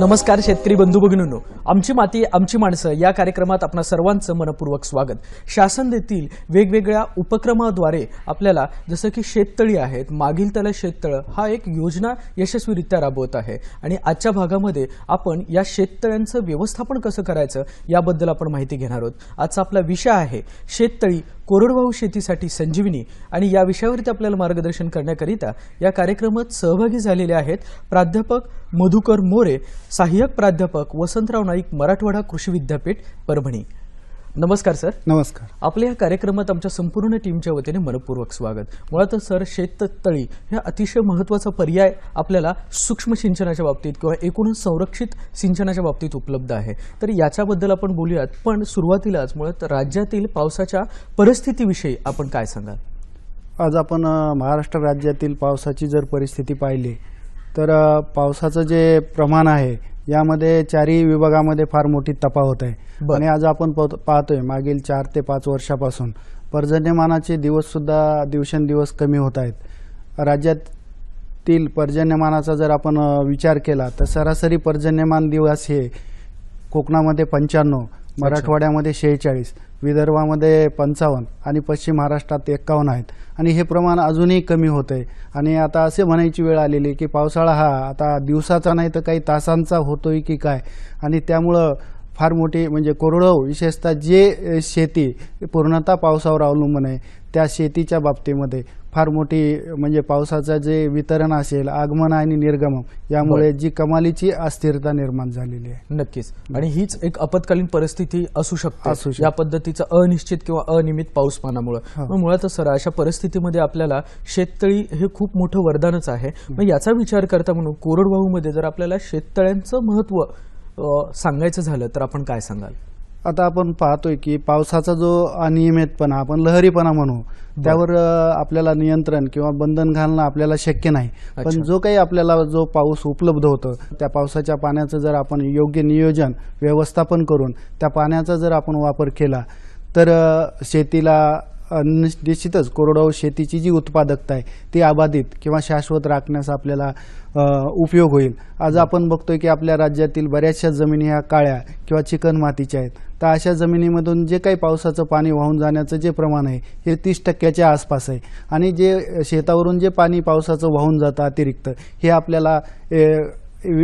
नमस्कार शेतकरी बंधू भगिनींनो आमची माती आमची माणसं या कार्यक्रमात आपणा सर्वांचं मनपूर्वक स्वागत शासन देतील वेगवेगळ्या उपक्रमाद्वारे आपल्याला जसं की शेततळी आहेत मागील तळ शेततळ हा एक योजना यशस्वीरित्या राबवत आहे आणि आजच्या भागामध्ये आपण या शेततळ्यांचं व्यवस्थापन कसं करायचं याबद्दल आपण माहिती घेणार आहोत आजचा आपला विषय आहे शेततळी कोरडवाहू शेतीसाठी संजीवनी आणि या विषयावरती आपल्याला मार्गदर्शन करण्याकरिता या कार्यक्रमात सहभागी झालेले आहेत प्राध्यापक मधुकर मोरे सहाय्यक प्राध्यापक वसंतराव नाईक मराठवाडा कृषी विद्यापीठ परभणी नमस्कार सर नमस्कार आपल्या या कार्यक्रमात आमच्या संपूर्ण टीमच्या वतीने मनपूर्वक स्वागत मुळात सर शेततळी हे अतिशय महत्वाचा पर्याय आपल्याला सूक्ष्म सिंचनाच्या बाबतीत किंवा एकूणच संरक्षित सिंचनाच्या बाबतीत उपलब्ध आहे तर याच्याबद्दल आपण बोलूयात पण सुरुवातीलाच मुळात राज्यातील पावसाच्या परिस्थितीविषयी आपण काय सांगाल आज आपण महाराष्ट्र राज्यातील पावसाची जर परिस्थिती पाहिली तर पावसाचं जे प्रमाण आहे यामध्ये चारही विभागामध्ये फार मोठी तपा होत आहे आणि आज आपण पाहतोय मागील चार ते पाच वर्षापासून पर्जन्यमानाचे दिवससुद्धा दिवसेंदिवस कमी होत आहेत राज्यातील पर्जन्यमानाचा जर आपण विचार केला तर सरासरी पर्जन्यमान दिवस हे कोकणामध्ये पंच्याण्णव मराठवाड्यामध्ये शेहेचाळीस विदर्भामध्ये पंचावन्न आणि पश्चिम महाराष्ट्रात एक्कावन्न आहेत आणि हे प्रमाण अजूनही कमी होत आहे आणि आता असे म्हणायची वेळ आलेली की पावसाळा हा आता दिवसाचा नाही तर काही तासांचा होतोय की काय आणि त्यामुळं फार मोठी म्हणजे कोरडो विशेषतः जे शेती पूर्णतः पावसावर अवलंबून आहे त्या शेतीच्या बाबतीमध्ये फार मोठी म्हणजे पावसाचं जे वितरण असेल आगमन आणि निर्गमन यामुळे जी कमालीची अस्थिरता निर्माण झालेली आहे नक्कीच आणि हीच एक आपत्कालीन परिस्थिती असू शकते असू या पद्धतीचा अनिश्चित किंवा अनियमित पाऊसपानामुळे मुळात सर अशा परिस्थितीमध्ये आपल्याला शेततळी हे खूप मोठं वरदानच आहे मग याचा विचार करता म्हणून मध्ये जर आपल्याला शेततळ्यांचं महत्त्व सांगायचं झालं तर आपण काय सांगाल आता आपण पाहतोय की पावसाचा जो अनियमितपणा आपण लहरीपणा म्हणू त्यावर आपल्याला नियंत्रण किंवा बंधन घालणं आपल्याला शक्य नाही पण जो काही आपल्याला जो पाऊस उपलब्ध होतो त्या पावसाच्या पाण्याचं जर आपण योग्य नियोजन व्यवस्थापन करून त्या पाण्याचा जर आपण वापर केला तर शेतीला निश्चितच कोरडवाहू शेतीची जी उत्पादकता आहे ती अबाधित किंवा शाश्वत राखण्यास आपल्याला उपयोग होईल आज आपण बघतोय की आपल्या राज्यातील बऱ्याचशा जमिनी ह्या काळ्या किंवा मातीच्या आहेत तर अशा जमिनीमधून जे काही पावसाचं पाणी वाहून जाण्याचं जे प्रमाण आहे हे तीस टक्क्याच्या आसपास आहे आणि जे शेतावरून जे पाणी पावसाचं वाहून जातं अतिरिक्त हे आपल्याला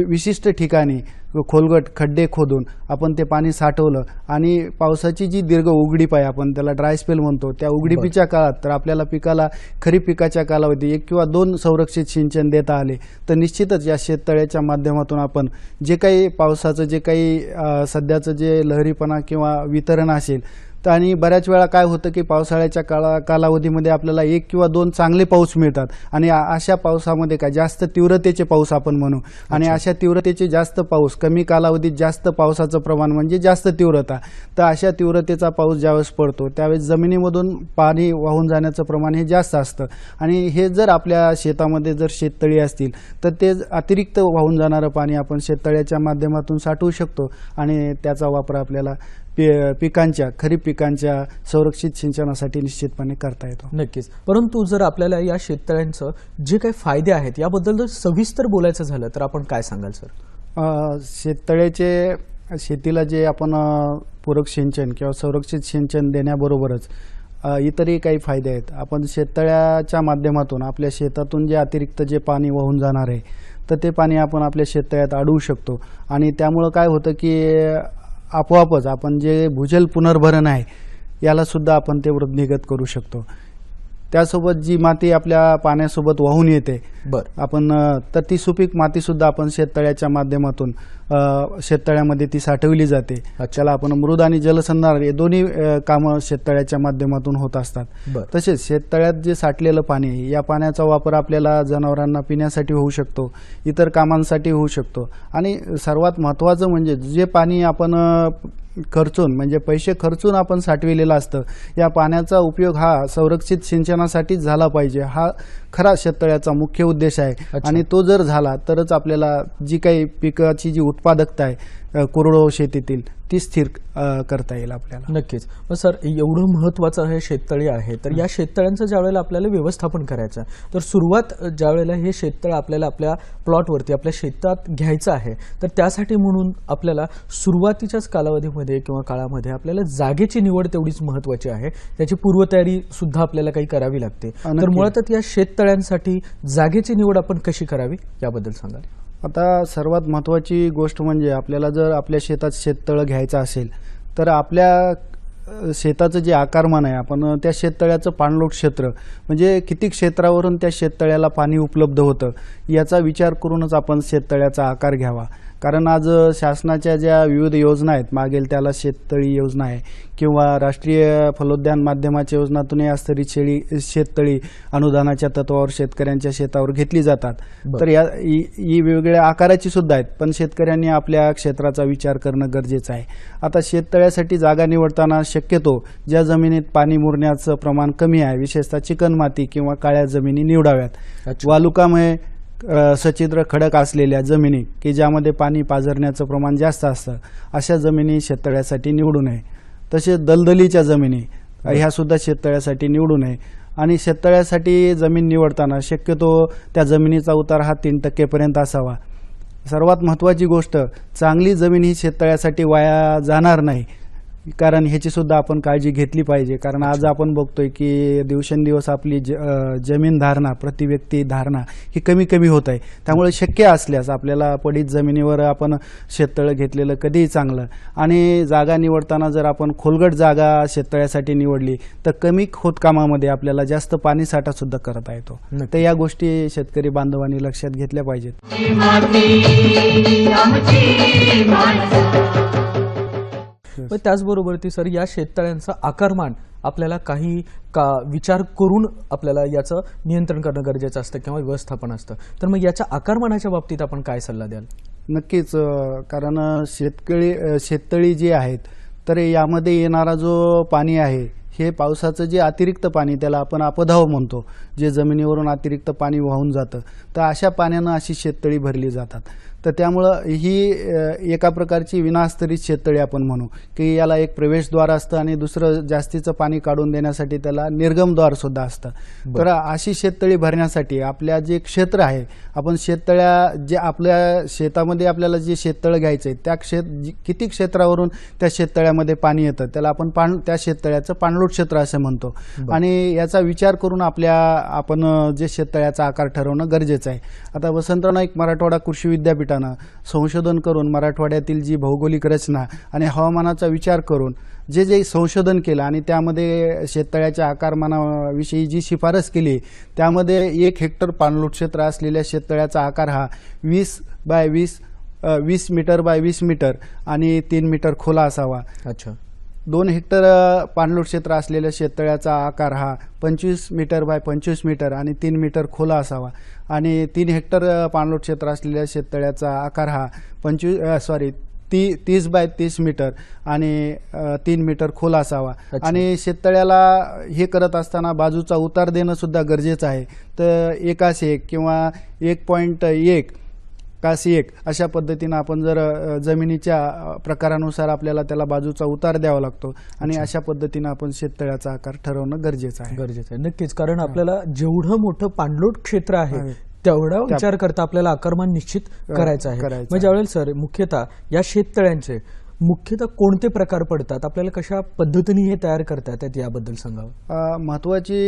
विशिष्ट ठिकाणी खोलगट खड्डे खोदून आपण ते पाणी साठवलं आणि पावसाची जी दीर्घ उघडीप आहे आपण त्याला ड्राय स्पेल म्हणतो त्या उघडीपीच्या काळात तर आपल्याला पिकाला खरीप पिकाच्या कालावधी एक किंवा दोन संरक्षित सिंचन देता आले तर निश्चितच या शेततळ्याच्या माध्यमातून आपण जे काही पावसाचं जे काही सध्याचं जे लहरीपणा किंवा वितरण असेल तर आणि बऱ्याच वेळा काय होतं की पावसाळ्याच्या काळा कालावधीमध्ये आपल्याला एक किंवा दोन चांगले पाऊस मिळतात आणि अशा पावसामध्ये काय जास्त तीव्रतेचे पाऊस आपण म्हणू आणि अशा तीव्रतेचे जास्त पाऊस कमी कालावधीत जास्त पावसाचं प्रमाण म्हणजे जास्त तीव्रता तर अशा तीव्रतेचा पाऊस ज्यावेळेस पडतो त्यावेळेस जमिनीमधून पाणी वाहून जाण्याचं प्रमाण हे जास्त असतं आणि हे जर आपल्या शेतामध्ये जर शेततळी असतील तर ते अतिरिक्त वाहून जाणारं पाणी आपण शेततळ्याच्या माध्यमातून साठवू शकतो आणि त्याचा वापर आपल्याला पिकांच्या खरीप पिकांच्या संरक्षित सिंचनासाठी निश्चितपणे करता येतो नक्कीच परंतु जर आपल्याला या शेततळ्यांचं जे काही फायदे आहेत याबद्दल जर सविस्तर बोलायचं झालं तर आपण काय सांगाल सर शेततळ्याचे शेतीला जे आपण पूरक सिंचन किंवा संरक्षित सिंचन देण्याबरोबरच इतरही काही फायदे आहेत आपण शेततळ्याच्या माध्यमातून आपल्या शेतातून जे अतिरिक्त जे पाणी वाहून जाणार आहे तर ते पाणी आपण आपल्या शेततळ्यात अडवू शकतो आणि त्यामुळं काय होतं की आपोआपच आपण जे भूजल पुनर्भरण आहे यालासुद्धा आपण ते वृद्धिगत करू शकतो त्यासोबत जी माती आपल्या पाण्यासोबत वाहून येते बर आपण तर ती सुपीक माती सुद्धा आपण शेततळ्याच्या माध्यमातून शेततळ्यामध्ये ती साठवली जाते त्याला आपण मृद आणि जलसंधारण हे दोन्ही कामं शेततळ्याच्या माध्यमातून होत असतात तसेच शेततळ्यात जे साठलेलं पाणी या पाण्याचा वापर आपल्याला जनावरांना पिण्यासाठी होऊ शकतो इतर कामांसाठी होऊ शकतो आणि सर्वात महत्त्वाचं म्हणजे जे पाणी आपण खर्चून म्हणजे पैसे खर्चून आपण साठविलेलं असतं या पाण्याचा उपयोग हा संरक्षित सिंचन साठीच झाला पाहिजे हा खरा शेततळ्याचा मुख्य उद्देश आहे आणि तो जर झाला तरच आपल्याला जी काही पिकाची जी उत्पादकता आहे कोरडवाहू शेतीतील ती स्थिर करता येईल आपल्याला नक्कीच सर एवढं महत्त्वाचं हे शेततळी आहे तर या शेततळ्यांचं ज्यावेळेला आपल्याला व्यवस्थापन करायचं आहे तर सुरुवात ज्या वेळेला हे शेततळ आपल्याला आपल्या प्लॉटवरती आपल्या शेतात घ्यायचं आहे तर त्यासाठी म्हणून आपल्याला सुरुवातीच्याच कालावधीमध्ये किंवा काळामध्ये आपल्याला जागेची निवड तेवढीच महत्त्वाची आहे त्याची पूर्वतयारी सुद्धा आपल्याला काही करावी लागते तर मुळातच या शेततळ्यांसाठी जागेची निवड आपण कशी करावी याबद्दल सांगाल आता सर्वात महत्वाची गोष्ट म्हणजे आपल्याला जर आपल्या शेतात शेततळं घ्यायचं असेल तर आपल्या शेताचं जे आकारमान आहे आपण त्या शेततळ्याचं पाणलोट क्षेत्र म्हणजे किती क्षेत्रावरून त्या शेततळ्याला पाणी उपलब्ध होतं याचा विचार करूनच आपण शेततळ्याचा आकार घ्यावा कारण आज शासनाच्या ज्या विविध योजना आहेत मागेल त्याला शेततळी योजना आहे किंवा राष्ट्रीय फलोद्यान माध्यमाच्या योजनातून स्तरीत शेळी शेततळी अनुदानाच्या तत्वावर शेतकऱ्यांच्या शेतावर घेतली जातात तर या ही वेगवेगळ्या आकाराची सुद्धा आहेत पण शेतकऱ्यांनी आपल्या क्षेत्राचा विचार करणं गरजेचं आहे आता शेततळ्यासाठी जागा निवडताना शक्यतो ज्या जमिनीत पाणी मुरण्याचं प्रमाण कमी आहे विशेषतः चिकणमाती किंवा काळ्या जमिनी निवडाव्यात वालुकामय सचिद्र खडक असलेल्या जमिनी की ज्यामध्ये पाणी पाजरण्याचं प्रमाण जास्त असतं अशा जमिनी शेततळ्यासाठी निवडू नये तसेच दलदलीच्या जमिनी ह्या सुद्धा शेततळ्यासाठी निवडू नये आणि शेततळ्यासाठी जमीन निवडताना शक्यतो त्या जमिनीचा उतार हा तीन टक्केपर्यंत असावा सर्वात महत्त्वाची गोष्ट चांगली जमीन ही शेततळ्यासाठी वाया जाणार नाही कारण ह्याची सुद्धा आपण काळजी घेतली पाहिजे कारण आज आपण बघतोय की दिवसेंदिवस आपली जमीन धारणा प्रति व्यक्ती धारणा ही कमी कमी होत आहे त्यामुळे शक्य असल्यास आपल्याला पडीत जमिनीवर आपण शेततळं घेतलेलं कधीही चांगलं आणि जागा निवडताना जर आपण खोलगट जागा शेततळ्यासाठी निवडली तर कमी खोदकामामध्ये आपल्याला जास्त पाणी साठा सुद्धा करता येतो तर या गोष्टी शेतकरी बांधवांनी लक्षात घेतल्या पाहिजेत मग त्याचबरोबर ती सर या शेततळ्यांचं आकारमान आपल्याला काही का विचार करून आपल्याला याचं नियंत्रण करणं गरजेचं असतं किंवा व्यवस्थापन असतं तर मग याच्या आकारमानाच्या बाबतीत आपण काय सल्ला द्याल नक्कीच कारण शेतकरी शेततळी जी आहेत तर यामध्ये येणारा जो पाणी आहे हे पावसाचं जे अतिरिक्त पाणी त्याला आपण अपधाव म्हणतो जे जमिनीवरून अतिरिक्त पाणी वाहून जातं तर अशा पाण्यानं अशी शेततळी भरली जातात तर त्यामुळं ही एका प्रकारची विनास्तरीत शेततळी आपण म्हणू की याला एक प्रवेशद्वार असतं आणि दुसरं जास्तीचं पाणी काढून देण्यासाठी त्याला निर्गमद्वार सुद्धा असतं तर अशी शेततळी भरण्यासाठी आपल्या जे क्षेत्र आहे आपण शेततळ्या जे आपल्या शेतामध्ये आपल्याला जे शेततळं घ्यायचं आहे त्या क्षेत्र किती क्षेत्रावरून त्या शेततळ्यामध्ये पाणी येतं त्याला आपण पाण त्या शेततळ्याचं पाणलोट क्षेत्र असं म्हणतो आणि याचा विचार करून आपल्या आपण जे शेततळ्याचा आकार ठरवणं गरजेचं आहे आता वसंतराव नाईक मराठवाडा कृषी विद्यापीठ विद्यापीठानं संशोधन करून मराठवाड्यातील जी भौगोलिक रचना आणि हवामानाचा विचार करून जे जे संशोधन केलं आणि त्यामध्ये शेततळ्याच्या आकारमानाविषयी जी शिफारस केली त्यामध्ये एक हेक्टर पाणलोट क्षेत्र असलेल्या शेततळ्याचा आकार हा वीस बाय वीस वीस मीटर बाय वीस मीटर आणि तीन मीटर खोला असावा अच्छा दोन हेक्टर पाणलोट क्षेत्र असलेल्या शेततळ्याचा आकार हा पंचवीस मीटर बाय पंचवीस मीटर आणि तीन मीटर खोला असावा आणि तीन हेक्टर पाणलोट क्षेत्र असलेल्या शेततळ्याचा आकार हा पंचवीस सॉरी ती तीस बाय तीस मीटर आणि तीन मीटर खोल असावा आणि शेततळ्याला हे करत असताना बाजूचा उतार देणंसुद्धा सुद्धा गरजेचं आहे तर एकाशे एक किंवा एक पॉईंट एक का एक अशा पद्धतीनं आपण जर जमिनीच्या प्रकारानुसार आपल्याला त्याला बाजूचा उतार द्यावा लागतो आणि अशा पद्धतीनं आपण शेततळ्याचा आकार ठरवणं गरजेचं आहे गरजेचं आहे नक्कीच कारण आपल्याला जेवढं मोठं पाणलोट क्षेत्र आहे तेवढा विचार करता आपल्याला आकारमान निश्चित करायचं आहे म्हणजे सर मुख्यतः या शेततळ्यांचे मुख्यतः कोणते प्रकार पडतात आपल्याला कशा पद्धतीने हे तयार करतात यात याबद्दल सांगावं महत्वाची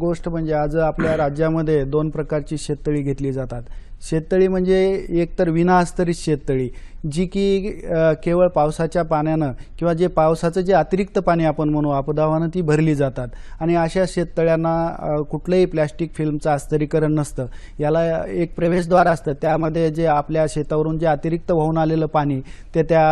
गोष्ट म्हणजे आज आपल्या राज्यामध्ये दोन प्रकारची शेततळी घेतली जातात शेततळी म्हणजे एकतर अस्तरीत शेततळी जी की केवळ पावसाच्या पाण्यानं किंवा जे पावसाचं जे अतिरिक्त पाणी आपण म्हणू आपदावानं ती भरली जातात आणि अशा शेततळ्यांना कुठलंही प्लॅस्टिक फिल्मचं अस्तरीकरण नसतं याला एक प्रवेशद्वार असतं त्यामध्ये जे आपल्या शेतावरून जे अतिरिक्त वाहून आलेलं पाणी ते त्या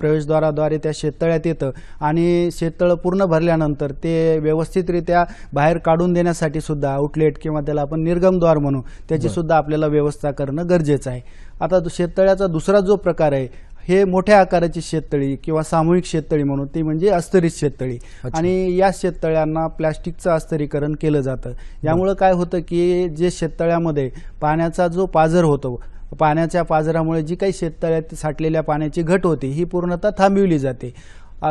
प्रवेशद्वाराद्वारे त्या शेततळ्यात येतं आणि शेततळं पूर्ण भरल्यानंतर ते व्यवस्थितरित्या बाहेर काढून देण्यासाठी सुद्धा आउटलेट किंवा त्याला आपण निर्गमद्वार म्हणू त्याची सुद्धा आपल्याला व्यवस्था व्यवस्था करणं गरजेचं आहे आता शेततळ्याचा दुसरा जो प्रकार आहे हे मोठ्या आकाराची शेततळी किंवा सामूहिक शेततळी म्हणून ती म्हणजे अस्तरीत शेततळी आणि या शेततळ्यांना प्लॅस्टिकचं अस्तरीकरण केलं जातं यामुळं काय होतं की जे शेततळ्यामध्ये पाण्याचा जो पाझर होतो पाण्याच्या पाजरामुळे जी काही शेततळ्यात साठलेल्या पाण्याची घट होती ही पूर्णतः थांबविली जाते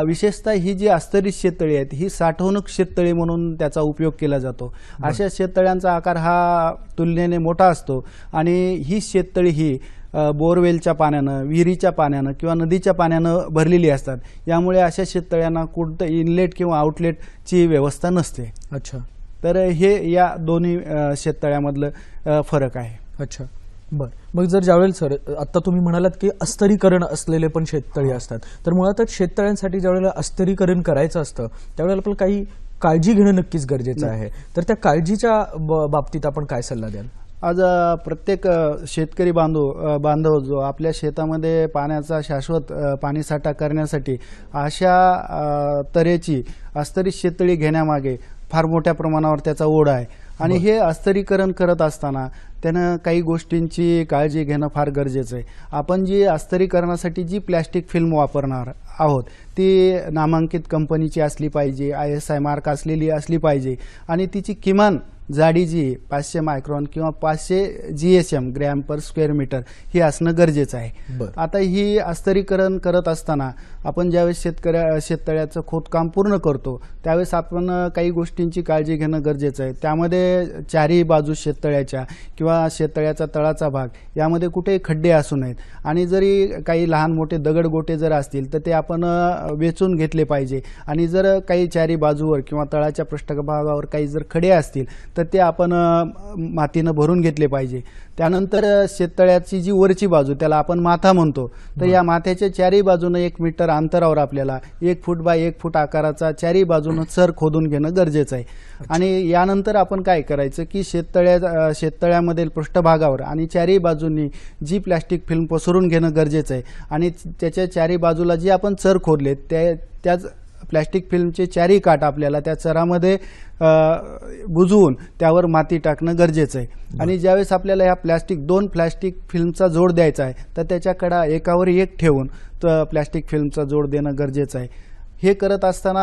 विशेषतः ही जी अस्तरित शेततळी आहेत ही साठवणूक शेततळी म्हणून त्याचा उपयोग केला जातो अशा शेततळ्यांचा आकार हा तुलनेने मोठा असतो आणि ही शेततळी ही बोरवेलच्या पाण्यानं विहिरीच्या पाण्यानं किंवा नदीच्या पाण्यानं भरलेली असतात यामुळे अशा शेततळ्यांना कुठं इनलेट किंवा आउटलेटची व्यवस्था नसते अच्छा तर हे या दोन्ही शेततळ्यामधलं फरक आहे अच्छा बरं मग जर ज्यावेळेस सर आता तुम्ही म्हणालात की अस्तरीकरण असलेले पण शेततळी असतात तर मुळातच शेततळ्यांसाठी ज्यावेळेला अस्तरीकरण करायचं असतं त्यावेळेला आपल्याला काही काळजी घेणं नक्कीच गरजेचं आहे तर त्या काळजीच्या बाबतीत आपण काय सल्ला द्याल आज प्रत्येक शेतकरी बांधव बांधव जो आपल्या शेतामध्ये पाण्याचा शाश्वत पाणीसाठा करण्यासाठी अशा तऱ्हेची अस्तरी शेततळी घेण्यामागे फार मोठ्या प्रमाणावर त्याचा ओढ आहे आणि हे अस्तरीकरण करत असताना त्यानं काही गोष्टींची काळजी घेणं फार गरजेचं आहे आपण जी अस्तरीकरणासाठी जी प्लॅस्टिक फिल्म वापरणार आहोत ती नामांकित कंपनीची असली पाहिजे आय एस आय मार्क असलेली असली पाहिजे आणि तिची किमान जाडी जी आहे पाचशे मायक्रॉन किंवा पाचशे G S M gram per square metre ही असणं गरजेचं आहे आता ही अस्तरीकरण करत असताना आपण ज्यावेळेस शेतकऱ्या शेततळ्याचं खोदकाम पूर्ण करतो त्यावेळेस आपण काही गोष्टींची काळजी घेणं गरजेचं आहे त्यामध्ये चारही बाजू शेततळ्याच्या किंवा शेततळ्याचा तळाचा भाग यामध्ये कुठेही खड्डे असू नयेत आणि जरी काही लहान मोठे दगड गोटे जर असतील तर ते आपण वेचून घेतले पाहिजे आणि जर काही चारी बाजूवर किंवा तळाच्या पृष्ठभागावर काही जर खडे असतील तर तर ते आपण मातीनं भरून घेतले पाहिजे त्यानंतर शेततळ्याची जी वरची बाजू त्याला आपण माथा म्हणतो तर या माथ्याच्या चारही बाजूनं एक मीटर अंतरावर आपल्याला एक फूट बाय एक फूट आकाराचा चारही बाजूनं सर खोदून घेणं गरजेचं आहे आणि यानंतर आपण काय करायचं की शेततळ्या शेततळ्यामधील पृष्ठभागावर आणि चारही बाजूंनी जी प्लॅस्टिक फिल्म पसरून घेणं गरजेचं आहे आणि त्याच्या चारही बाजूला जी आपण चर खोदले त्या त्याच प्लॅस्टिक फिल्मचे चारी काट आपल्याला त्या चरामध्ये बुजवून त्यावर माती टाकणं गरजेचं आहे आणि ज्यावेळेस आपल्याला ह्या प्लॅस्टिक दोन प्लॅस्टिक फिल्मचा जोड द्यायचा आहे तर त्याच्याकडा एकावर एक ठेवून प्लॅस्टिक फिल्मचा जोड देणं गरजेचं आहे हे करत असताना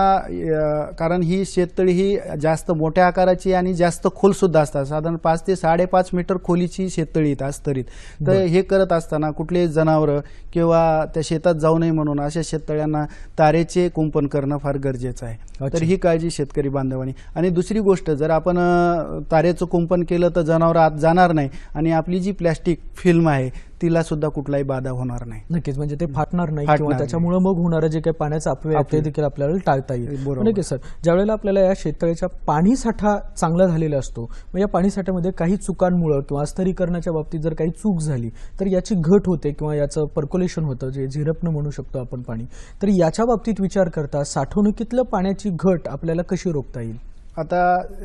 कारण ही शेततळी ही जास्त मोठ्या आकाराची आणि जास्त खोलसुद्धा असतात साधारण पाच ते साडेपाच मीटर खोलीची शेततळी येत असतरीत तर हे करत असताना कुठले जनावरं किंवा त्या शेतात जाऊ नये म्हणून अशा शेततळ्यांना तारेचे कुंपण करणं फार गरजेचं आहे तर ही काळजी शेतकरी बांधवांनी आणि दुसरी गोष्ट जर आपण तारेचं कुंपण केलं तर जनावरं आत जाणार नाही आणि आपली जी प्लॅस्टिक फिल्म आहे तिला सुद्धा कुठलाही बाधा होणार नाही नक्कीच म्हणजे ते फाटणार नाही किंवा त्याच्यामुळे मग होणार जे काही पाण्याचं अपव्यय ते देखील आपल्याला टाळता येईल म्हणजे नक्की सर ज्यावेळेला आपल्याला या शेततळ्याचा साठा चांगला झालेला असतो मग या साठ्यामध्ये काही चुकांमुळं किंवा स्थरीकरणाच्या बाबतीत जर काही चूक झाली तर याची घट होते किंवा याचं पर्क्युलेशन होतं जे झिरपणं म्हणू शकतो आपण पाणी तर याच्या बाबतीत विचार करता साठवणुकीतलं पाण्याची घट आपल्याला कशी रोखता येईल आता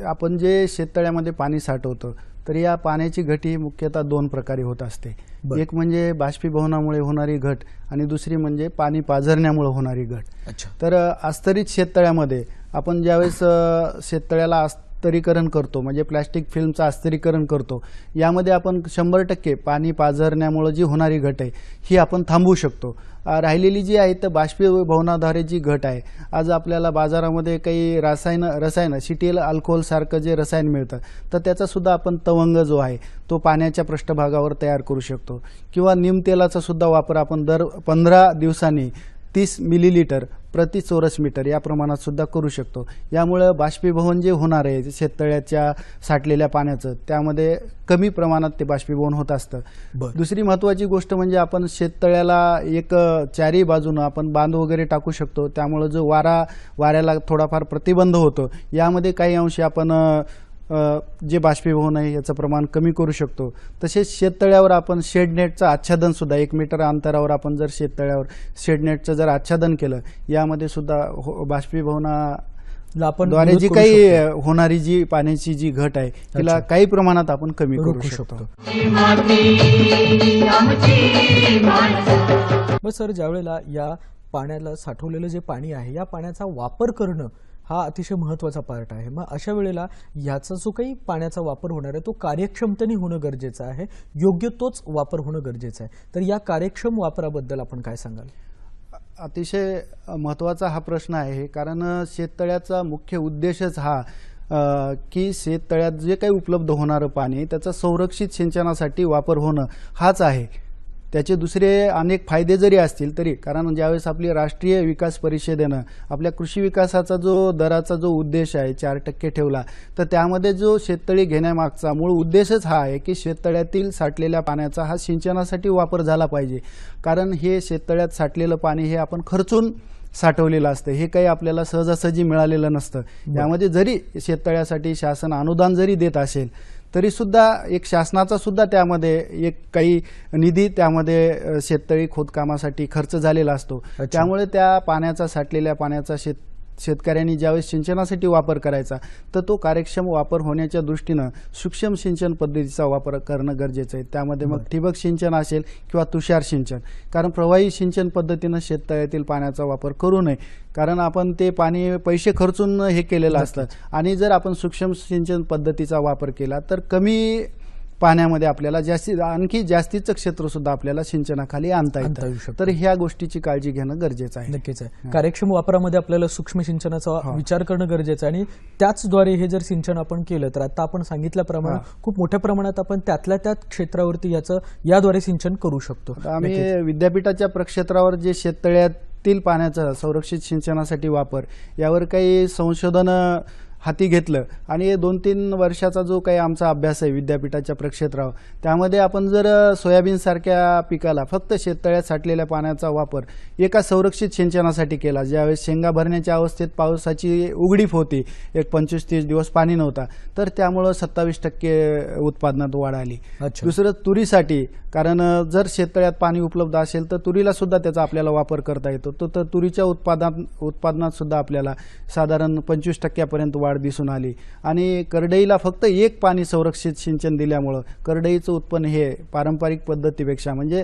आपण जे शेततळ्यामध्ये पाणी साठवतो तर या पाण्याची घट ही मुख्यतः दोन प्रकारे होत असते एक म्हणजे बाष्पीभवनामुळे होणारी घट आणि दुसरी म्हणजे पाणी पाझरण्यामुळे होणारी घट तर अस्तरित शेततळ्यामध्ये आपण ज्यावेळेस शेततळ्याला अस्तरीकरण करतो म्हणजे प्लॅस्टिक फिल्मचं अस्तरीकरण करतो यामध्ये आपण शंभर टक्के पाणी पाझरण्यामुळे जी होणारी घट आहे ही आपण थांबवू शकतो राहिलेली जी आहे तर बाष्पीभवनाद्वारे जी घट आहे आज आपल्याला बाजारामध्ये काही रासायन रसायनं अल्कोहोल अल्कोहोलसारखं जे रसायन मिळतं तर त्याचासुद्धा आपण तवंग जो आहे तो पाण्याच्या पृष्ठभागावर तयार करू शकतो किंवा निमतेलाचा सुद्धा वापर आपण दर पंधरा दिवसांनी तीस मिलीलिटर प्रति चौरस मीटर या प्रमाणात सुद्धा करू शकतो यामुळं बाष्पीभवन जे होणार आहे शेततळ्याच्या साठलेल्या पाण्याचं त्यामध्ये कमी प्रमाणात ते बाष्पीभवन होत असतं दुसरी महत्त्वाची गोष्ट म्हणजे आपण शेततळ्याला एक चारी बाजूनं आपण बांध वगैरे टाकू शकतो त्यामुळं जो वारा वाऱ्याला थोडाफार प्रतिबंध होतो यामध्ये काही अंशी आपण जे बाष्पीभवन आहे याचं प्रमाण कमी करू शकतो तसेच शेततळ्यावर आपण शेडनेटचं सुद्धा एक मीटर अंतरावर आपण जर शेततळ्यावर शेडनेटचं जर आच्छादन केलं यामध्ये सुद्धा हो, बाष्पीभवना आपण द्वारे जी काही होणारी जी पाण्याची जी घट आहे तिला काही प्रमाणात आपण कमी करू शकतो मग सर ज्यावेळेला या पाण्याला साठवलेलं जे पाणी आहे या पाण्याचा वापर करणं हा अतिशय महत्त्वाचा पार्ट आहे मग अशा वेळेला याचा जो काही पाण्याचा वापर होणार आहे तो कार्यक्षमतेने होणं गरजेचं आहे योग्य तोच वापर होणं गरजेचं आहे तर या कार्यक्षम वापराबद्दल आपण काय सांगाल अतिशय महत्त्वाचा हा प्रश्न आहे कारण शेततळ्याचा मुख्य उद्देशच हा की शेततळ्यात जे काही उपलब्ध होणारं पाणी त्याचा संरक्षित सिंचनासाठी वापर होणं हाच आहे त्याचे दुसरे अनेक फायदे जरी असतील तरी कारण ज्यावेळेस आपली राष्ट्रीय विकास परिषदेनं आपल्या कृषी विकासाचा जो दराचा जो उद्देश आहे चार टक्के ठेवला तर त्यामध्ये जो शेततळी घेण्यामागचा मूळ उद्देशच हा आहे की शेततळ्यातील साठलेल्या पाण्याचा हा सिंचनासाठी वापर झाला पाहिजे कारण हे शेततळ्यात साठलेलं पाणी हे आपण खर्चून साठवलेलं असतं हे काही आपल्याला सहजासहजी मिळालेलं नसतं त्यामध्ये जरी शेततळ्यासाठी शासन अनुदान जरी देत असेल तरी तरीसुद्धा एक शासनाचा सुद्धा त्यामध्ये एक काही निधी त्यामध्ये शेततळी खोदकामासाठी खर्च झालेला असतो त्यामुळे त्या पाण्याचा साठलेल्या पाण्याचा शेत शेतकऱ्यांनी ज्यावेळेस सिंचनासाठी वापर करायचा तर तो कार्यक्षम वापर होण्याच्या दृष्टीनं सूक्ष्म सिंचन पद्धतीचा वापर करणं गरजेचं आहे त्यामध्ये मग ठिबक सिंचन असेल किंवा तुषार सिंचन कारण प्रवाही सिंचन पद्धतीनं शेततळ्यातील पाण्याचा वापर करू नये कारण आपण ते पाणी पैसे खर्चून हे केलेलं असतं आणि जर आपण सूक्ष्म सिंचन पद्धतीचा वापर केला तर कमी पाण्यामध्ये आपल्याला जास्तीत आणखी जास्तीचं क्षेत्रसुद्धा आपल्याला सिंचनाखाली आणता येतं तर ह्या गोष्टीची काळजी घेणं गरजेचं आहे नक्कीच आहे कार्यक्षम वापरामध्ये आपल्याला सूक्ष्म सिंचनाचा विचार करणं गरजेचं आहे आणि त्याचद्वारे हे जर सिंचन आपण केलं तर आता आपण सांगितल्याप्रमाणे खूप मोठ्या प्रमाणात आपण त्यातल्या त्यात क्षेत्रावरती याचं याद्वारे सिंचन करू शकतो आम्ही विद्यापीठाच्या प्रक्षेत्रावर जे शेततळ्यातील पाण्याचा संरक्षित सिंचनासाठी वापर यावर काही संशोधन हाती घेतलं आणि हे दोन तीन वर्षाचा जो काही आमचा अभ्यास आहे विद्यापीठाच्या प्रक्षेत्रावर त्यामध्ये आपण जर सोयाबीनसारख्या पिकाला फक्त शेततळ्यात साठलेल्या पाण्याचा वापर एका संरक्षित सिंचनासाठी केला ज्यावेळेस शेंगा भरण्याच्या अवस्थेत पावसाची उघडीप होती एक पंचवीस तीस दिवस पाणी नव्हता तर त्यामुळं सत्तावीस टक्के उत्पादनात वाढ आली दुसरं तुरीसाठी कारण जर शेततळ्यात पाणी उपलब्ध असेल तर तुरीला सुद्धा त्याचा आपल्याला वापर करता येतो तर तुरीच्या उत्पादनात उत्पादनात सुद्धा आपल्याला साधारण पंचवीस टक्क्यापर्यंत वाढ वाढ दिसून आली आणि करडईला फक्त एक पाणी संरक्षित सिंचन दिल्यामुळं करडईचं उत्पन्न हे पारंपरिक पद्धतीपेक्षा म्हणजे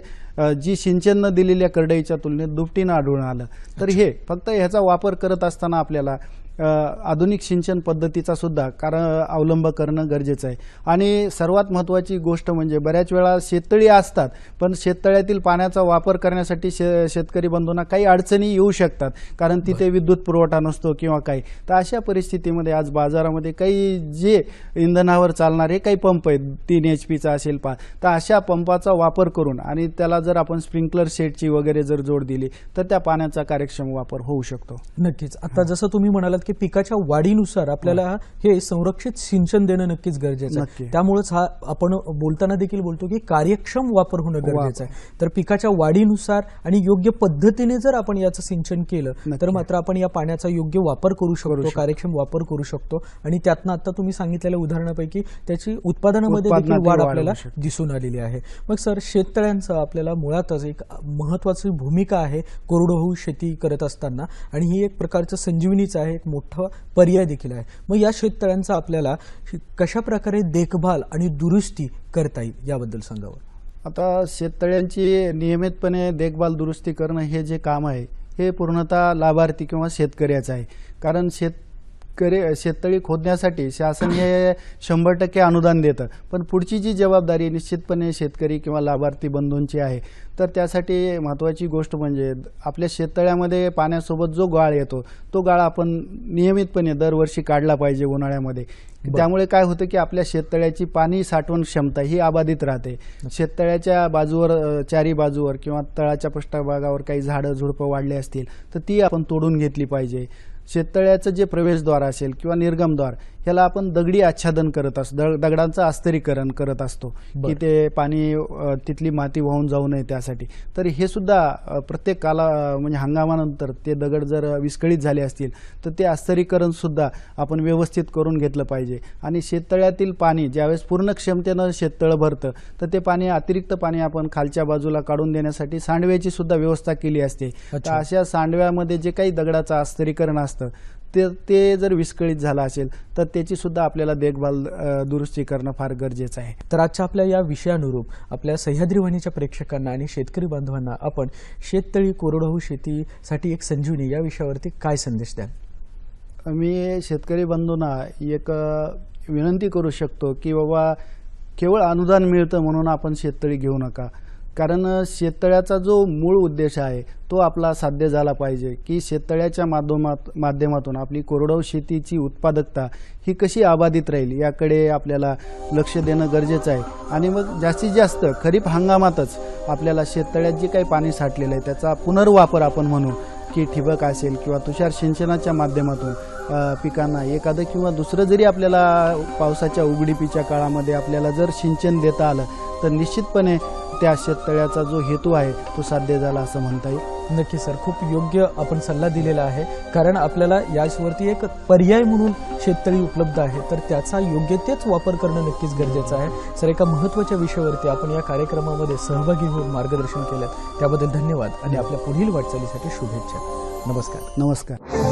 जी सिंचननं दिलेल्या करडईच्या तुलनेत दुपटीनं आढळून आलं तर हे फक्त ह्याचा वापर करत असताना आपल्याला आधुनिक सिंचन पद्धतीचा सुद्धा कारण अवलंब करणं गरजेचं आहे आणि सर्वात महत्त्वाची गोष्ट म्हणजे बऱ्याच वेळा शेततळी असतात पण शेततळ्यातील पाण्याचा वापर करण्यासाठी शे शेतकरी बंधूंना काही अडचणी येऊ शकतात कारण तिथे विद्युत पुरवठा नसतो किंवा काही तर अशा परिस्थितीमध्ये आज बाजारामध्ये काही जे इंधनावर चालणारे काही पंप आहेत तीन एच पीचा असेल पा तर अशा पंपाचा वापर करून आणि त्याला जर आपण स्प्रिंकलर सेटची वगैरे जर जोड दिली तर त्या पाण्याचा कार्यक्षम वापर होऊ शकतो नक्कीच आता जसं तुम्ही म्हणालात की पिकाच्या वाढीनुसार आपल्याला हो. हे संरक्षित सिंचन देणं नक्कीच गरजेचं आहे त्यामुळेच हा आपण बोलताना देखील बोलतो की कार्यक्षम वापर होणं गरजेचं आहे तर पिकाच्या वाढीनुसार आणि योग्य पद्धतीने जर आपण याचं सिंचन केलं तर मात्र आपण या पाण्याचा योग्य वापर करू शकतो कार्यक्षम वापर करू शकतो आणि त्यातनं आता तुम्ही सांगितलेल्या उदाहरणापैकी त्याची उत्पादनामध्ये देखील वाढ आपल्याला दिसून आलेली आहे मग सर शेततळ्यांचं आपल्याला मुळातच एक महत्वाची भूमिका आहे कोरडवाहू शेती करत असताना आणि ही एक प्रकारचं संजीवनीच आहे एक मोठा पर्याय देखील आहे मग या शेततळ्यांचा आपल्याला कशा प्रकारे देखभाल आणि दुरुस्ती करता येईल याबद्दल सांगावं आता शेततळ्यांची नियमितपणे देखभाल दुरुस्ती करणं हे जे काम आहे हे पूर्णतः लाभार्थी किंवा शेतकऱ्याचं आहे कारण शेत शेतकरी शेततळी खोदण्यासाठी शासन हे शंभर टक्के अनुदान देतं पण पुढची जी जबाबदारी निश्चितपणे शेतकरी किंवा लाभार्थी बंधूंची आहे तर त्यासाठी महत्त्वाची गोष्ट म्हणजे आपल्या शेततळ्यामध्ये पाण्यासोबत जो गाळ येतो तो गाळ आपण नियमितपणे दरवर्षी काढला पाहिजे उन्हाळ्यामध्ये त्यामुळे काय होतं की आपल्या शेततळ्याची पाणी साठवण क्षमता ही अबाधित राहते शेततळ्याच्या बाजूवर चारी बाजूवर किंवा तळाच्या पृष्ठभागावर काही झाडं झुडपं वाढले असतील तर ती आपण तोडून घेतली पाहिजे शेततळ्याचं जे प्रवेशद्वार असेल किंवा निर्गमद्वार त्याला आपण दगडी आच्छादन करत असतो दगडांचं आस्तरीकरण करत असतो की ते पाणी तिथली माती वाहून जाऊ नये त्यासाठी तर हे सुद्धा प्रत्येक काला म्हणजे हंगामानंतर ते दगड जर विस्कळीत झाले असतील तर ते आस्तरीकरण सुद्धा आपण व्यवस्थित करून घेतलं पाहिजे आणि शेततळ्यातील पाणी ज्यावेळेस पूर्ण क्षमतेनं शेततळं भरतं तर ते पाणी अतिरिक्त पाणी आपण खालच्या बाजूला काढून देण्यासाठी सांडव्याची सुद्धा व्यवस्था केली असते तर अशा सांडव्यामध्ये जे काही दगडाचं आस्तरीकरण असतं ते ते जर विस्कळीत झालं असेल तर त्याचीसुद्धा आपल्याला देखभाल दुरुस्ती करणं फार गरजेचं आहे तर आजच्या आपल्या या विषयानुरूप आपल्या सह्याद्रीवाणीच्या प्रेक्षकांना आणि शेतकरी बांधवांना आपण शेततळी कोरडवाहू शेतीसाठी एक संजीवनी या विषयावरती काय संदेश द्याल मी शेतकरी बंधूंना एक विनंती करू शकतो की बाबा केवळ अनुदान मिळतं म्हणून आपण शेततळी घेऊ नका कारण शेततळ्याचा जो मूळ उद्देश आहे तो आपला साध्य झाला पाहिजे की शेततळ्याच्या माध्यमात माध्यमातून आपली कोरडव शेतीची उत्पादकता ही कशी अबाधित राहील याकडे आपल्याला लक्ष देणं गरजेचं आहे आणि मग जास्तीत जास्त खरीप हंगामातच आपल्याला शेततळ्यात जे काही पाणी साठलेलं आहे त्याचा पुनर्वापर आपण म्हणू की ठिबक असेल किंवा तुषार सिंचनाच्या माध्यमातून पिकांना एखादं किंवा दुसरं जरी आपल्याला पावसाच्या उघडीपीच्या काळामध्ये आपल्याला जर सिंचन देता आलं तर निश्चितपणे त्या शेततळ्याचा जो हेतू आहे तो साध्य झाला असं म्हणता येईल नक्की सर खूप योग्य आपण सल्ला दिलेला आहे कारण आपल्याला याचवरती एक पर्याय म्हणून शेततळी उपलब्ध आहे तर त्याचा योग्य तेच वापर करणं नक्कीच गरजेचं आहे सर एका महत्त्वाच्या विषयावरती आपण या कार्यक्रमामध्ये सहभागी होऊन मार्गदर्शन केलं त्याबद्दल धन्यवाद आणि आपल्या पुढील वाटचालीसाठी शुभेच्छा नमस्कार नमस्कार